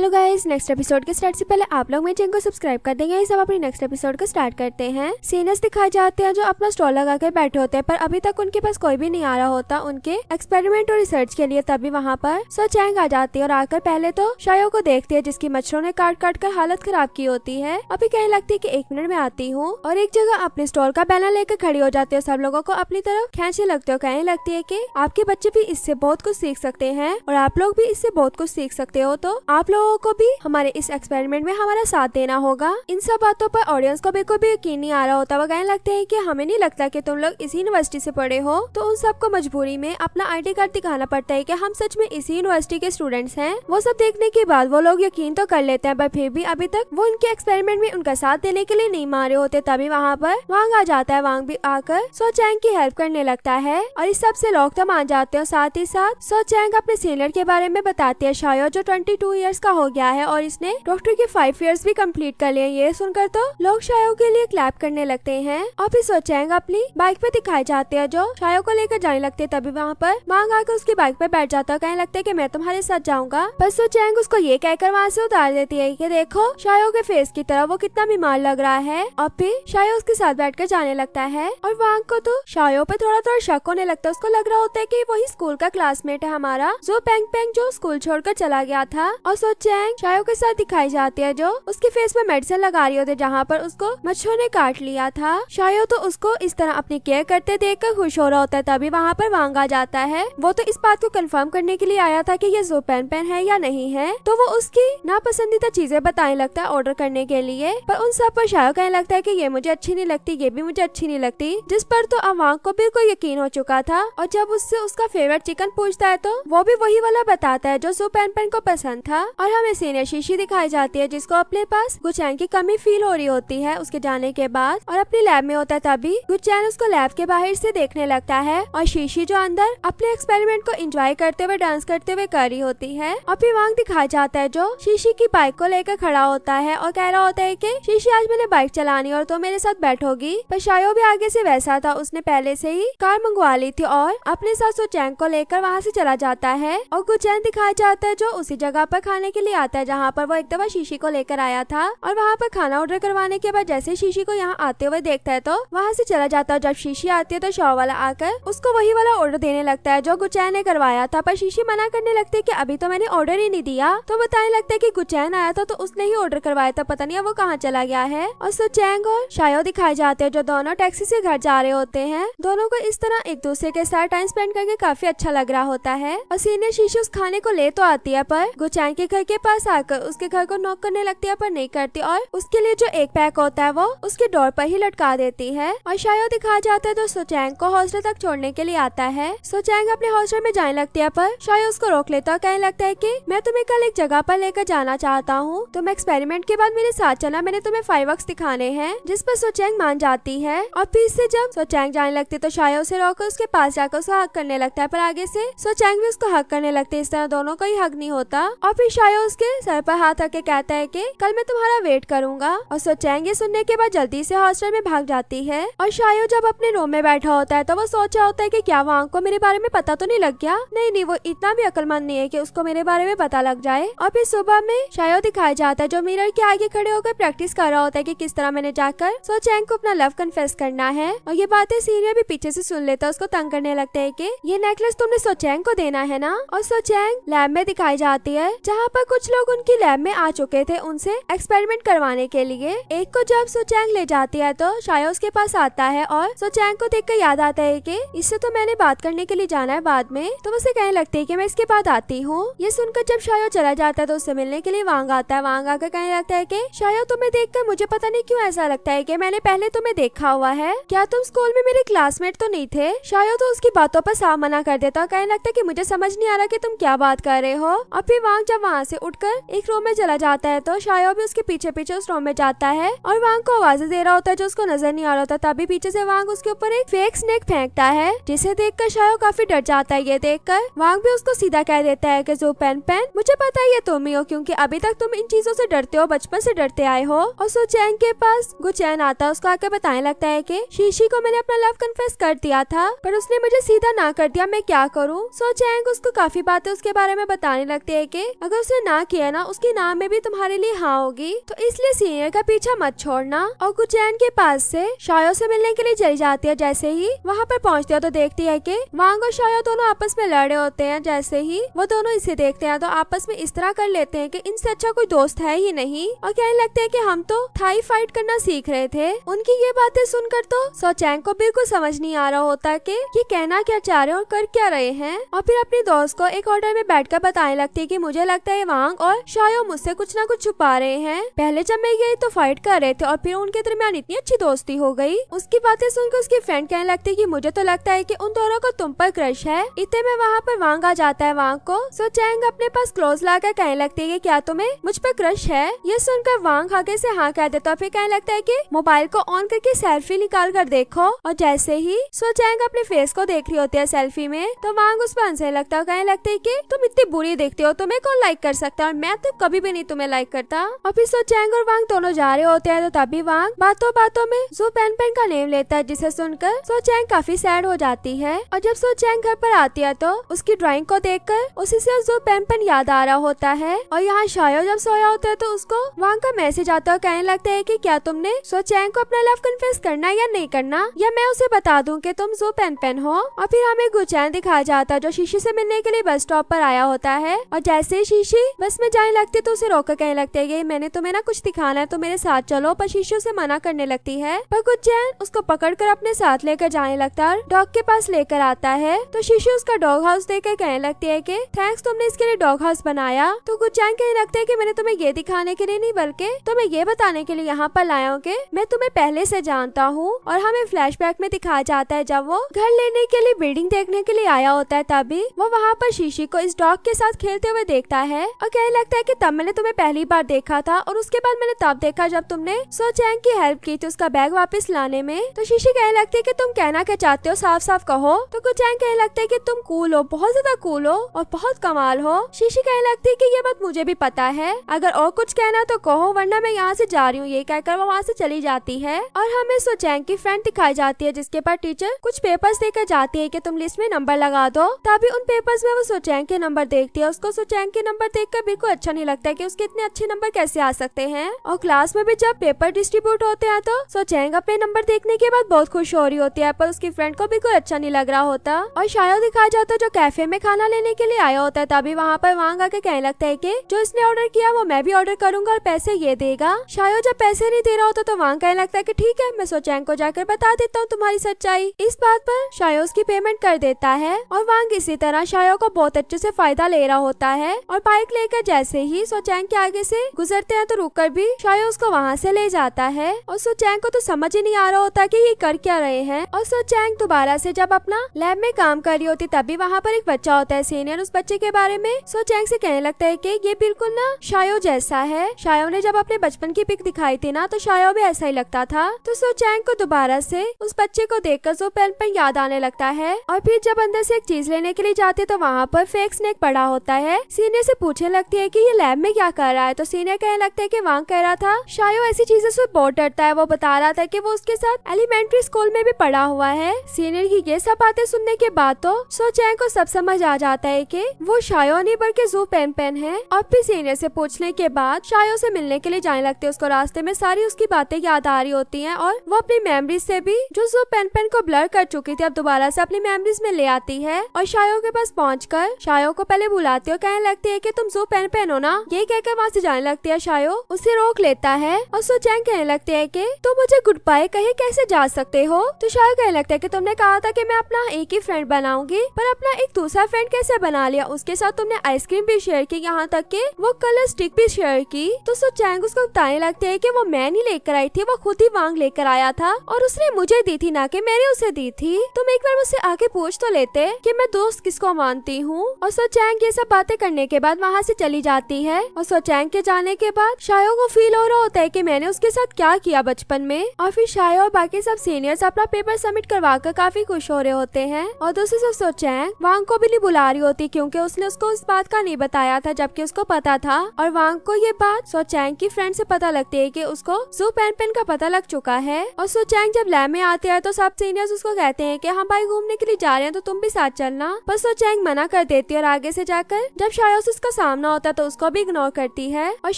hello guys next episode के start से पहले आप लोग मेरे चैनल को सब्सक्राइब कर देंगे सब अपने नेक्स्ट एपिसोड को स्टार्ट करते हैं सीनियर्स दिखाए जाते हैं जो अपना स्टॉल लगा कर बैठे होते हैं पर अभी तक उनके पास कोई भी नहीं आ रहा होता उनके एक्सपेरिमेंट और रिसर्च के लिए तभी वहाँ पर सो चैंग आ जाती है और आकर पहले तो शायो को देखती है जिसकी मच्छरों ने काट काट कर हालत खराब की होती है अभी कहने लगती है की एक मिनट में आती हूँ और एक जगह अपने स्टॉल का बैनर लेकर खड़ी हो जाती है सब लोगों को अपनी तरफ खेचने लगते हो कहने लगती है की आपके बच्चे भी इससे बहुत कुछ सीख सकते हैं और आप लोग भी इससे बहुत कुछ सीख सकते हो तो आप लोग लोगों को भी हमारे इस एक्सपेरिमेंट में हमारा साथ देना होगा इन सब बातों पर ऑडियंस को बिल्कुल भी यकीन नहीं आ रहा होता वो कहने लगते हैं कि हमें नहीं लगता कि तुम लोग इसी यूनिवर्सिटी से पढ़े हो तो उन सबको मजबूरी में अपना आईडी कार्ड दिखाना पड़ता है कि हम सच में इसी यूनिवर्सिटी के स्टूडेंट्स हैं वो सब देखने के बाद वो लोग यकीन तो कर लेते हैं पर फिर भी अभी तक वो इनके एक्सपेरिमेंट में उनका साथ देने के लिए नहीं मारे होते तभी वहाँ पर वांग आ जाता है वांग भी आकर सोचैंग की हेल्प करने लगता है और इस सब लोग तो मान जाते हैं साथ ही साथ सोचैंग अपने सीनियर के बारे में बताती है शायद जो ट्वेंटी टू ईयर्स का हो गया है और इसने डॉक्टर के फाइव ईयर्स भी कंप्लीट कर लिए ये सुनकर तो लोग शायो के लिए क्लैप करने लगते हैं और फिर सोचेंगे अपनी बाइक पे दिखाई जाते हैं जो शायो को लेकर जाने लगते तभी वहाँ पर मांग आकर उसकी बाइक पे बैठ जाता है कहने लगते है की मैं तुम्हारे साथ जाऊंगा बस सोचेंग उसको ये कहकर वहाँ ऐसी उतार देती है की देखो शायो के फेस की तरफ वो कितना बीमार लग रहा है और फिर शायो उसके साथ बैठ जाने लगता है और वांग को तो शायो पे थोड़ा थोड़ा शक होने लगता है उसको लग रहा होता है की वही स्कूल का क्लासमेट है हमारा जो पैंग पैंग जो स्कूल छोड़कर चला गया था और सोच चैंग चायो के साथ दिखाई जाती है जो उसके फेस में मेडिसिन लगा रही होती है जहाँ पर उसको मच्छरों ने काट लिया था शायो तो उसको इस तरह अपनी केयर करते देख कर खुश हो रहा होता है तभी वहाँ पर वांगा जाता है वो तो इस बात को कंफर्म करने के लिए आया था कि ये जो पेन पेन है या नहीं है तो वो उसकी नापसंदीदा चीजें बताने लगता है ऑर्डर करने के लिए पर उन सब पर शायो कहने लगता है की ये मुझे अच्छी नहीं लगती ये भी मुझे अच्छी नहीं लगती जिस पर तो अब वांग को बिल्कुल यकीन हो चुका था और जब उससे उसका फेवरेट चिकन पूछता है तो वो भी वही वाला बताता है जो जो पेन पेन को पसंद था और हमें सीनियर शीशी दिखाई जाती है जिसको अपने पास गुचैन की कमी फील हो रही होती है उसके जाने के बाद और अपनी लैब में होता है तभी गुचैन उसको लैब के बाहर से देखने लगता है और शीशी जो अंदर अपने एक्सपेरिमेंट को एंजॉय करते हुए डांस करते हुए कर रही होती है और फिर वांग दिखाया जाता है जो शीशी की बाइक को लेकर खड़ा होता है और कह रहा होता है की शीशी आज मैंने बाइक चलानी और तो मेरे साथ बैठोगी पर शायो भी आगे से वैसा था उसने पहले से ही कार मंगवा ली थी और अपने साथ सुचैन को लेकर वहाँ से चला जाता है और गुचैन दिखाया जाता है जो उसी जगह पर खाने के के लिए आता है जहाँ पर वो एक दफा शीशी को लेकर आया था और वहाँ पर खाना ऑर्डर करवाने के बाद जैसे शीशी को यहाँ आते हुए देखता है तो वहाँ से चला जाता है जब शीशी आती है तो शॉ वाला आकर उसको वही वाला ऑर्डर देने लगता है जो गुचैन ने करवाया था पर शीशी मना करने लगती है की अभी तो मैंने ऑर्डर ही नहीं दिया तो बताने लगता है की गुचैन आया था तो उसने ही ऑर्डर करवाया था पता नहीं वो कहाँ चला गया है और सुचैंग और शायो दिखाए जाते हैं जो दोनों टैक्सी से घर जा रहे होते हैं दोनों को इस तरह एक दूसरे के साथ टाइम स्पेंड करके काफी अच्छा लग रहा होता है और सीनियर शीशी उस खाने को ले तो आती है पर गुचैन के घर के पास आकर उसके घर को नॉक करने लगती है पर नहीं करती और उसके लिए जो एक पैक होता है वो उसके डोर पर ही लटका देती है और शायद दिखा जाता है तो सोचैंग को हॉस्टल तक छोड़ने के लिए आता है सोचैंग अपने हॉस्टल में जाने लगती है पर शायद उसको रोक लेता है कहने लगता है की मैं तुम्हें कल एक जगह पर लेकर जाना चाहता हूँ तुम एक्सपेरिमेंट के बाद मेरे साथ चला मैंने तुम्हें फाइव दिखाने हैं जिस पर सोचैंग मान जाती है और फिर से जब सोचैंग जाने लगती तो शायद उसे रोक उसके पास जाकर उसे हक करने लगता है पर आगे से सोचैंग भी उसको हक करने लगते इस तरह दोनों का ही हक नहीं होता और फिर शायद उसके सर पर हाथ रख के कहता है कि कल मैं तुम्हारा वेट करूंगा और सोचेंगे सुनने के बाद जल्दी से हॉस्टल में भाग जाती है और शायो जब अपने रूम में बैठा होता है तो वो सोचा होता है कि क्या वहाँ को मेरे बारे में पता तो नहीं लग गया नहीं नहीं वो इतना भी अक्लमंद नहीं है कि उसको मेरे बारे में पता लग जाए और फिर सुबह में शायो दिखाया जाता है जो मिरर के आगे खड़े होकर प्रैक्टिस कर रहा होता है की किस तरह मैंने जाकर सोचैंग को अपना लव कन्फेस करना है और ये बातें सीरिया भी पीछे से सुन लेता है उसको तंग करने लगता है की ये नेकलेस तुमने सोचैंग को देना है ना और सोचैंग लैब में दिखाई जाती है जहाँ पर कुछ लोग उनकी लैब में आ चुके थे उनसे एक्सपेरिमेंट करवाने के लिए एक को जब सोचैंग ले जाती है तो शायद उसके पास आता है और सोचैंग को देख कर याद आता है की इससे तो मैंने बात करने के लिए जाना है बाद में तो उसे कहने लगती है की मैं इसके बाद आती हूँ ये सुनकर जब शायो चला जाता है तो उससे मिलने के लिए वांग आता है वांग आकर कहने लगता है की शायो तुम्हें देख मुझे पता नहीं क्यूँ ऐसा लगता है की मैंने पहले तुम्हें देखा हुआ है क्या तुम स्कूल में मेरे क्लासमेट तो नहीं थे शायद तो उसकी बातों पर साफ मना कर देता और कहने लगता है की मुझे समझ नहीं आ रहा की तुम क्या बात कर रहे हो और फिर वांग जब वहाँ से उठकर एक रूम में चला जाता है तो शायो भी उसके पीछे पीछे उस रूम में जाता है और वांग को आवाजें दे रहा होता है जो उसको नजर नहीं आ रहा होता तभी पीछे से वांग उसके ऊपर एक फेक स्नेक फेंकता है जिसे देख कर शायो काफी डर जाता है ये देख वांग भी उसको सीधा कह देता है की जो पेन पेन मुझे पता है ये तुम ही हो क्यूँकी अभी तक तुम इन चीजों से डरते हो बचपन से डरते आए हो और चैन के पास गुचैन आता है उसको आके बताने लगता है की शीशी को मैंने अपना लव कन्फेस कर दिया था पर उसने मुझे सीधा ना कर दिया मैं क्या करूँ सोचैंग उसको काफी बातें उसके बारे में बताने लगती है की अगर उसने ना किया ना उसके नाम में भी तुम्हारे लिए हाँ होगी तो इसलिए सीनियर का पीछा मत छोड़ना और गुजैन के पास से शायो से मिलने के लिए चली जाती है जैसे ही वहाँ पर पहुँचती है तो देखती है कि वांग और शायो दोनों आपस में लड़े होते हैं जैसे ही वो दोनों इसे देखते हैं तो आपस में इस तरह कर लेते हैं की इनसे अच्छा कोई दोस्त है ही नहीं और कहने लगते है की हम तो थाई फाइट करना सीख रहे थे उनकी ये बातें सुनकर तो सोचैंग को बिल्कुल समझ नहीं आ रहा होता की ये कहना क्या चाह रहे और कर क्या रहे हैं और फिर अपने दोस्त को एक ऑर्डर में कर बताने लगती है की मुझे लगता है वांग और शायो मुझसे कुछ ना कुछ छुपा रहे हैं पहले जब मैं गई तो फाइट कर रहे थे और फिर उनके दरमियान इतनी अच्छी दोस्ती हो गई उसकी बातें सुनकर उसकी फ्रेंड कहने लगती है कि मुझे तो लगता है कि उन दोनों को तुम पर क्रश है इतने में वहाँ पर वांग आ जाता है वांग को सो चैंग अपने पास क्लोज कर कहने लगती है क्या तुम्हे मुझ पर क्रश है ये सुनकर वांग आगे से हाँ कह देता फिर कहने लगता है की मोबाइल को ऑन करके सेल्फी निकाल कर देखो और जैसे ही सो चैंग अपने फेस को देख रही होती है सेल्फी में तो वांग उस पर हंसने लगता है कहने लगते है की तुम इतनी बुरी देखते हो तुम्हें कौन लाइक कर सकता और मैं तो कभी भी नहीं तुम्हें लाइक करता और फिर सो चैंग और वांग दोनों जा रहे होते हैं तो तभी वांग बातों बातों में सो पेन पेन का नेम लेता है जिसे सुनकर सो चैंग काफी सैड हो जाती है और जब सो चैंग घर पर आती है तो उसकी ड्राइंग को देख कर उसी से जो पेन पेन याद आ रहा होता है और यहाँ शायो जब सोया होता है तो उसको वांग का मैसेज आता है कहने लगता है की क्या तुमने सो चैंग को अपना लव कन्फेस करना या नहीं करना या मैं उसे बता दूँ की तुम जो पेन पेन हो और फिर हमें गुचैन दिखाया जाता है जो शीशी से मिलने के लिए बस स्टॉप पर आया होता है और जैसे शीशी बस में जाने लगती तो उसे रोका कहने लगती है ये मैंने तुम्हें ना कुछ दिखाना है तो मेरे साथ चलो पर शीशो से मना करने लगती है पर कुछ जैन उसको पकड़ कर अपने साथ लेकर जाने लगता है डॉग के पास लेकर आता है तो शीशो उसका डॉग हाउस कर कहने लगती है की थैंक्स तुमने इसके लिए डॉग हाउस बनाया तो कुछ जैन कहने लगता है की मैंने तुम्हें ये दिखाने के लिए नहीं बल्कि तुम्हें ये बताने के लिए यहाँ पर लाया हूँ की मैं तुम्हें पहले से जानता हूँ और हमें फ्लैश में दिखाया जाता है जब वो घर लेने के लिए बिल्डिंग देखने के लिए आया होता है तभी वो वहाँ पर शीशी को इस डॉग के साथ खेलते हुए देखता है और कहने लगता है कि तब मैंने तुम्हें पहली बार देखा था और उसके बाद मैंने तब देखा जब तुमने सोचैंग की हेल्प की थी उसका बैग वापस लाने में तो शीशी कहने लगती है कि तुम कहना क्या चाहते हो साफ साफ कहो तो कुचैंग कहने लगता है कि तुम कूल हो बहुत ज्यादा कूल हो और बहुत कमाल हो शीशी कहने लगती है की ये बात मुझे भी पता है अगर और कुछ कहना तो कहो वरना मैं यहाँ से जा रही हूँ ये कहकर वो वहाँ से चली जाती है और हमें सोचैंग की फ्रेंड दिखाई जाती है जिसके पास टीचर कुछ पेपर देकर जाती है की तुम लिस्ट में नंबर लगा दो तभी उन पेपर में वो सोचैंग के नंबर देखती है उसको सोचैंग के नंबर देख देख बिल्कुल अच्छा नहीं लगता की उसके इतने अच्छे नंबर कैसे आ सकते हैं और क्लास में भी जब पेपर डिस्ट्रीब्यूट होते हैं तो सोचैंग अपने नंबर देखने के बाद बहुत खुश हो रही होती है पर उसकी फ्रेंड को बिल्कुल अच्छा नहीं लग रहा होता और शायद दिखाया जाता तो जो कैफे में खाना लेने के लिए आया होता है तभी वहाँ पर वहाँ आके कहने लगता है की जो इसने ऑर्डर किया वो मैं भी ऑर्डर करूंगा और पैसे ये देगा शायद जब पैसे नहीं दे रहा होता तो वहाँ कहने लगता है की ठीक है मैं सोचैंग को जाकर बता देता हूँ तुम्हारी सच्चाई इस बात पर शायो उसकी पेमेंट कर देता है और वांग इसी तरह शायो को बहुत अच्छे से फायदा ले रहा होता है और बाइक लेकर जैसे ही सोचैंग के आगे से गुजरते हैं तो रुककर भी शायो उसको वहाँ से ले जाता है और सोचैंग को तो समझ ही नहीं आ रहा होता कि ये कर क्या रहे हैं और सोचैंग दोबारा से जब अपना लैब में काम कर रही होती तभी वहाँ पर एक बच्चा होता है सीनियर उस बच्चे के बारे में सोचैंग से कहने लगता है की ये बिल्कुल ना शायो जैसा है शायो ने जब अपने बचपन की पिक दिखाई थी ना तो शायो भी ऐसा ही लगता था तो सोचैंग को दोबारा से उस बच्चे को देख जो पेन पर याद आने लगता है और फिर जब अंदर से एक चीज लेने के लिए जाते तो वहाँ पर फेक स्नेक पड़ा होता है सीनियर से पूछे लगती है कि ये लैब में क्या कर रहा है तो सीनियर कहने लगता है कि वांग कह रहा था शायो ऐसी चीजों से बहुत डरता है वो बता रहा था कि वो उसके साथ एलिमेंट्री स्कूल में भी पढ़ा हुआ है सीनियर की ये सब बातें सुनने के बाद तो सोचैंग को सब समझ आ जाता है की वो शायो नहीं बल्कि जू पेन पेन है और फिर सीनियर से पूछने के बाद शायो से मिलने के लिए जाने लगते है उसको रास्ते में सारी उसकी बातें याद आ रही होती है और वो अपनी मेमरीज से भी जो जू पेन पेन को ब्लर कर चुकी थी अब दोबारा से अपनी मेमोरीज में ले आती है और शायो के पास पहुँच शायो को पहले बुलाती है कहने लगती है की तुम सो तो पहन पहनो ना ये कहकर वहाँ से जाने लगती है शायो उसे रोक लेता है और सो चैंग कहने लगते है की तुम मुझे गुड बाय कहे कैसे जा सकते हो तो शायो कहने लगता है की तुमने कहा था की मैं अपना एक ही फ्रेंड बनाऊंगी पर अपना एक दूसरा फ्रेंड कैसे बना लिया उसके साथ तुमने आइसक्रीम भी शेयर की यहाँ तक के वो कलर स्टिक भी शेयर की तो सो चैंग उसको बताने लगते है की वो मैं नहीं लेकर आई थी वो खुद ही मांग लेकर आया था और उसने मुझे दी थी ना की मैंने उसे दी थी तुम एक बार मुझसे आके पूछ तो लेते कि मैं दोस्त किसको मानती हूँ और सो चैंग ये सब बातें करने के बाद वहाँ वहाँ से चली जाती है और सोचैंग के जाने के बाद शायो को फील हो रहा होता है की मैंने उसके साथ क्या किया बचपन में और फिर शायो और बाकी सब सीनियर्स अपना पेपर सबमिट करवा कर काफी खुश हो रहे होते हैं और दूसरी सब सोचैंग वांग को भी नहीं बुला रही होती क्यूँकी उसने उसको उस बात का नहीं बताया था जबकि उसको पता था और वांग को ये बात सोचैंग की फ्रेंड से पता लगती है की उसको सू पेन पेन का पता लग चुका है और सोचैंग जब लैब में आते हैं तो सब सीनियर्स उसको कहते हैं की हम भाई घूमने के लिए जा रहे हैं तो तुम भी साथ चलना पर सोचैंग मना कर देती है और आगे से जाकर जब शायद उसका सामना होता है तो उसको भी इग्नोर करती है और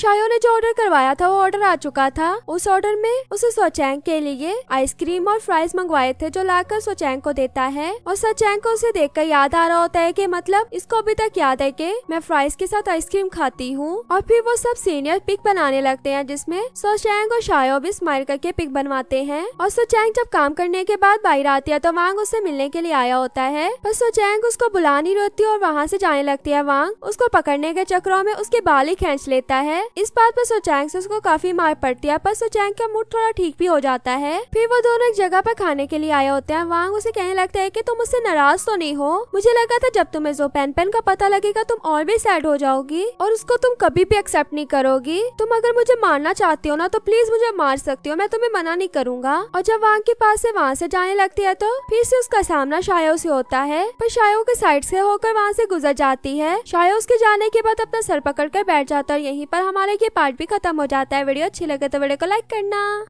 शायो ने जो ऑर्डर करवाया था वो ऑर्डर आ चुका था उस ऑर्डर में उसे सोचैंग के लिए आइसक्रीम और फ्राइज मंगवाए थे जो लाकर सोचैंग को देता है और सचैंग को उसे देख कर याद आ रहा होता है की मतलब इसको अभी तक याद है की मैं फ्राइज के साथ आइसक्रीम खाती हूँ और फिर वो सब सीनियर पिक बनाने लगते है जिसमे सोचैंग और शायो भी स्माइल करके पिक बनवाते हैं और सोचैंग जब काम करने के बाद बाहर आती है तो वांग उसे मिलने के लिए आया होता है पर सोचैंग उसको बुला नहीं रहती और वहाँ से जाने लगती है वांग उसको पकड़ने के अपने चक्रों में उसके बाल ही खेच लेता है इस बात पर सोचैंग से उसको काफी मार पड़ती है पर सुचैंग का मूड थोड़ा ठीक भी हो जाता है फिर वो दोनों एक जगह पर खाने के लिए आए होते हैं वांग उसे कहने लगता है की तुम उससे नाराज तो नहीं हो मुझे लगा था जब तुम्हें जो पेन पेन का पता लगेगा तुम और भी सैड हो जाओगी और उसको तुम कभी भी एक्सेप्ट नहीं करोगी तुम अगर मुझे मारना चाहती हो ना तो प्लीज मुझे मार सकती हो मैं तुम्हें मना नहीं करूंगा और जब वांग के पास से वहाँ से जाने लगती है तो फिर से उसका सामना शायो से होता है पर शायो के साइड से होकर वहाँ से गुजर जाती है शायो उसके जाने के बाद बाद अपना सर पकड़ कर बैठ जाता है और यहीं पर हमारा ये पार्ट भी खत्म हो जाता है वीडियो अच्छी लगे तो वीडियो को लाइक करना